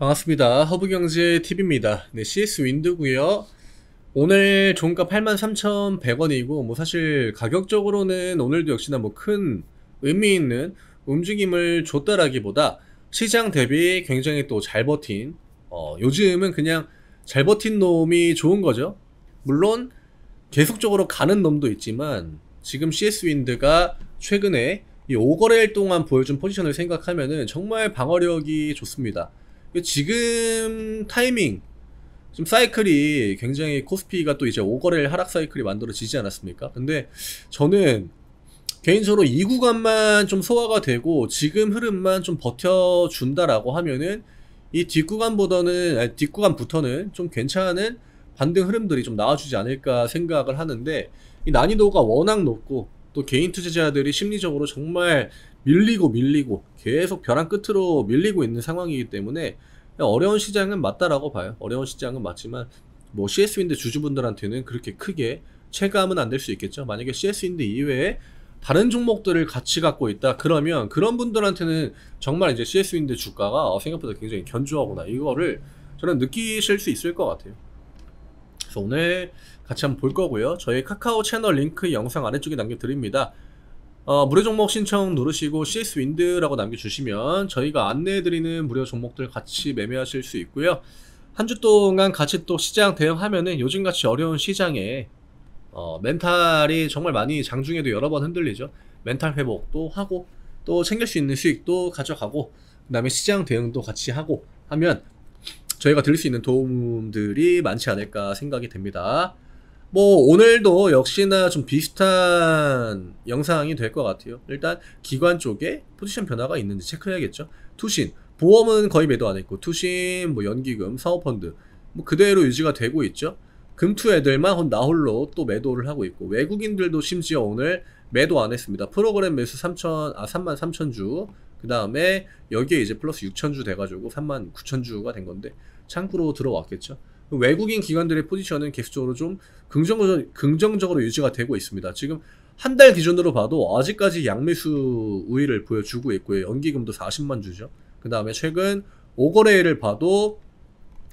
반갑습니다. 허브경제 TV입니다. 네, CS 윈드구요 오늘 종가 83,100원이고 뭐 사실 가격적으로는 오늘도 역시나 뭐 큰 의미 있는 움직임을 줬다라기보다 시장 대비 굉장히 또 잘 버틴 어, 요즘은 그냥 잘 버틴 놈이 좋은 거죠. 물론 계속적으로 가는 놈도 있지만 지금 CS 윈드가 최근에 이 5거래일 동안 보여준 포지션을 생각하면은 정말 방어력이 좋습니다. 그 지금 타이밍 지금 사이클이 굉장히 코스피가 또 이제 오거래 하락 사이클이 만들어지지 않았습니까? 근데 저는 개인적으로 이 구간만 좀 소화가 되고 지금 흐름만 좀 버텨준다라고 하면은 이 뒷구간보다는 아니, 뒷구간부터는 좀 괜찮은 반등 흐름들이 좀 나와주지 않을까 생각을 하는데 이 난이도가 워낙 높고 또 개인 투자자들이 심리적으로 정말 밀리고 밀리고 계속 벼랑 끝으로 밀리고 있는 상황이기 때문에 어려운 시장은 맞다라고 봐요. 어려운 시장은 맞지만 뭐 c s 인드 주주분들한테는 그렇게 크게 체감은 안 될 수 있겠죠. 만약에 c s 인드 이외에 다른 종목들을 같이 갖고 있다 그러면 그런 분들한테는 정말 이제 c s 인드 주가가 생각보다 굉장히 견주하구나 이거를 저는 느끼실 수 있을 것 같아요. 그래서 오늘 같이 한번 볼 거고요. 저희 카카오 채널 링크 영상 아래쪽에 남겨드립니다. 어, 무료 종목 신청 누르시고 CS 윈드라고 남겨주시면 저희가 안내해드리는 무료 종목들 같이 매매하실 수 있고요. 한 주 동안 같이 또 시장 대응하면은 요즘같이 어려운 시장에 어, 멘탈이 정말 많이 장중에도 여러 번 흔들리죠. 멘탈 회복도 하고 또 챙길 수 있는 수익도 가져가고 그 다음에 시장 대응도 같이 하고 하면 저희가 드릴 수 있는 도움들이 많지 않을까 생각이 됩니다. 뭐 오늘도 역시나 좀 비슷한 영상이 될 것 같아요. 일단 기관 쪽에 포지션 변화가 있는지 체크해야겠죠. 투신, 보험은 거의 매도 안 했고 투신, 뭐 연기금, 사모펀드 뭐 그대로 유지가 되고 있죠. 금투 애들만 나 홀로 또 매도를 하고 있고 외국인들도 심지어 오늘 매도 안 했습니다. 프로그램 매수 3천 아 3만 3천 주. 그 다음에 여기에 이제 플러스 6천 주 돼가지고 3만 9천 주가 된 건데 창구로 들어왔겠죠. 외국인 기관들의 포지션은 계속적으로 좀 긍정적으로, 긍정적으로 유지가 되고 있습니다. 지금 한 달 기준으로 봐도 아직까지 양매수 우위를 보여주고 있고요. 연기금도 40만 주죠. 그 다음에 최근 5거래일을 봐도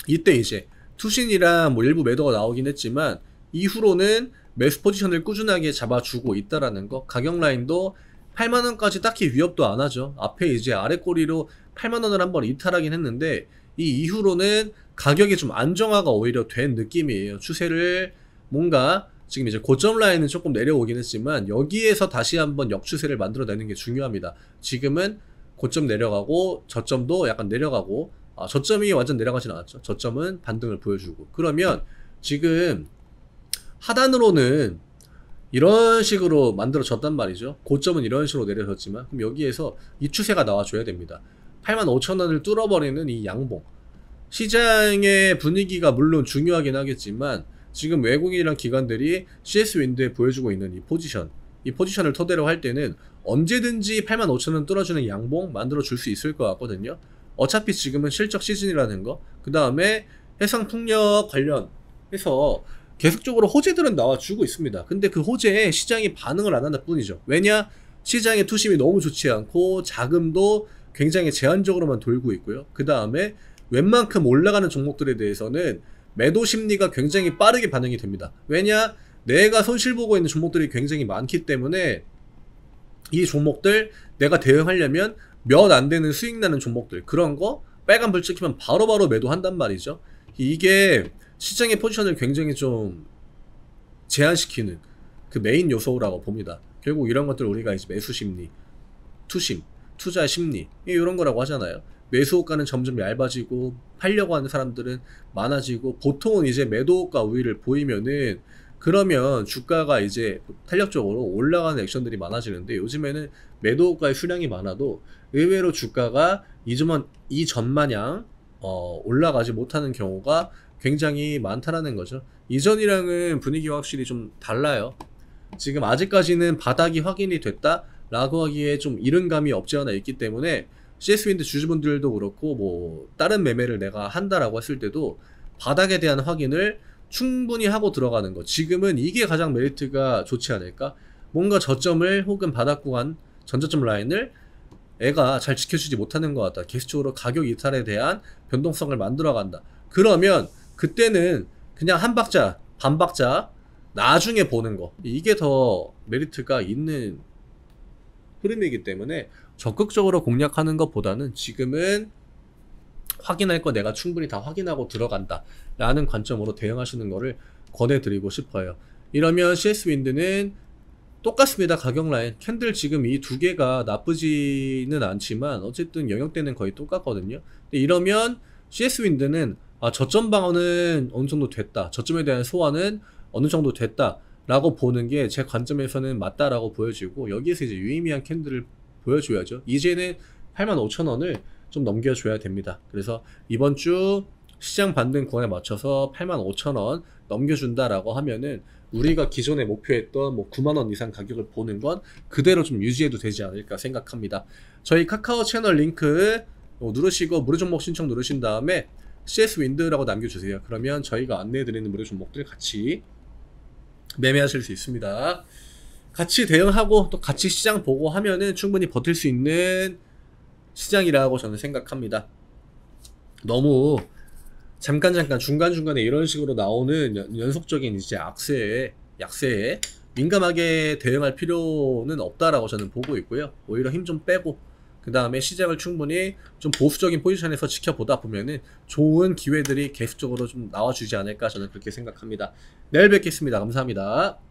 이때 이제 투신이랑 뭐 일부 매도가 나오긴 했지만 이후로는 매수 포지션을 꾸준하게 잡아주고 있다라는 거 가격 라인도 8만원까지 딱히 위협도 안 하죠 앞에 이제 아래 꼬리로 8만원을 한번 이탈하긴 했는데 이 이후로는 가격이 좀 안정화가 오히려 된 느낌이에요 추세를 뭔가 지금 이제 고점 라인은 조금 내려오긴 했지만 여기에서 다시 한번 역추세를 만들어내는 게 중요합니다 지금은 고점 내려가고 저점도 약간 내려가고 아, 저점이 완전 내려가진 않았죠 저점은 반등을 보여주고 그러면 지금 하단으로는 이런 식으로 만들어졌단 말이죠. 고점은 이런 식으로 내려졌지만 그럼 여기에서 이 추세가 나와줘야 됩니다. 85,000원을 뚫어버리는 이 양봉. 시장의 분위기가 물론 중요하긴 하겠지만 지금 외국인이랑 기관들이 CS 윈드에 보여주고 있는 이 포지션 이 포지션을 토대로 할 때는 언제든지 85,000원 뚫어주는 양봉 만들어줄 수 있을 것 같거든요. 어차피 지금은 실적 시즌이라는 거. 그 다음에 해상풍력 관련해서 계속적으로 호재들은 나와주고 있습니다. 근데 그 호재에 시장이 반응을 안 한다 뿐이죠. 왜냐? 시장의 투심이 너무 좋지 않고 자금도 굉장히 제한적으로만 돌고 있고요. 그 다음에 웬만큼 올라가는 종목들에 대해서는 매도 심리가 굉장히 빠르게 반응이 됩니다. 왜냐? 내가 손실보고 있는 종목들이 굉장히 많기 때문에 이 종목들 내가 대응하려면 몇 안 되는 수익 나는 종목들 그런 거 빨간 불 찍히면 바로바로 매도한단 말이죠. 이게 시장의 포지션을 굉장히 좀 제한시키는 그 메인 요소라고 봅니다. 결국 이런 것들 우리가 이제 매수 심리, 투심, 투자 심리 이런 거라고 하잖아요. 매수 호가는 점점 얇아지고 팔려고 하는 사람들은 많아지고 보통은 이제 매도 호가 우위를 보이면은 그러면 주가가 이제 탄력적으로 올라가는 액션들이 많아지는데 요즘에는 매도 호가의 수량이 많아도 의외로 주가가 이전만 이전 마냥 어, 올라가지 못하는 경우가 굉장히 많다라는 거죠. 이전이랑은 분위기가 확실히 좀 달라요. 지금 아직까지는 바닥이 확인이 됐다라고 하기에 좀 이른 감이 없지 않아 있기 때문에 CS 윈드 주주분들도 그렇고 뭐 다른 매매를 내가 한다라고 했을 때도 바닥에 대한 확인을 충분히 하고 들어가는 거. 지금은 이게 가장 메리트가 좋지 않을까? 뭔가 저점을 혹은 바닥 구간 전저점 라인을 애가 잘 지켜주지 못하는 것 같다. 계속적으로 가격 이탈에 대한 변동성을 만들어 간다. 그러면 그때는 그냥 한 박자, 반 박자 나중에 보는 거 이게 더 메리트가 있는 흐름이기 때문에 적극적으로 공략하는 것보다는 지금은 확인할 거 내가 충분히 다 확인하고 들어간다 라는 관점으로 대응하시는 거를 권해드리고 싶어요 이러면 CS 윈드는 똑같습니다 가격 라인 캔들 지금 이 두 개가 나쁘지는 않지만 어쨌든 영역대는 거의 똑같거든요 이러면 CS 윈드는 아, 저점 방어는 어느 정도 됐다. 저점에 대한 소화는 어느 정도 됐다. 라고 보는 게 제 관점에서는 맞다라고 보여지고 여기에서 이제 유의미한 캔들을 보여줘야죠. 이제는 85,000원을 좀 넘겨줘야 됩니다. 그래서 이번 주 시장 반등 구간에 맞춰서 85,000원 넘겨준다라고 하면은 우리가 기존에 목표했던 뭐 9만원 이상 가격을 보는 건 그대로 좀 유지해도 되지 않을까 생각합니다. 저희 카카오 채널 링크 뭐 누르시고 무료 종목 신청 누르신 다음에 CS 윈드라고 남겨주세요. 그러면 저희가 안내해드리는 무료 종목들 같이 매매하실 수 있습니다. 같이 대응하고 또 같이 시장 보고 하면은 충분히 버틸 수 있는 시장이라고 저는 생각합니다. 너무 잠깐 잠깐 중간 중간에 이런 식으로 나오는 연속적인 이제 악세에 약세에 민감하게 대응할 필요는 없다라고 저는 보고 있고요. 오히려 힘 좀 빼고 그 다음에 시장을 충분히 좀 보수적인 포지션에서 지켜보다 보면은 좋은 기회들이 계속적으로 좀 나와주지 않을까 저는 그렇게 생각합니다. 내일 뵙겠습니다. 감사합니다.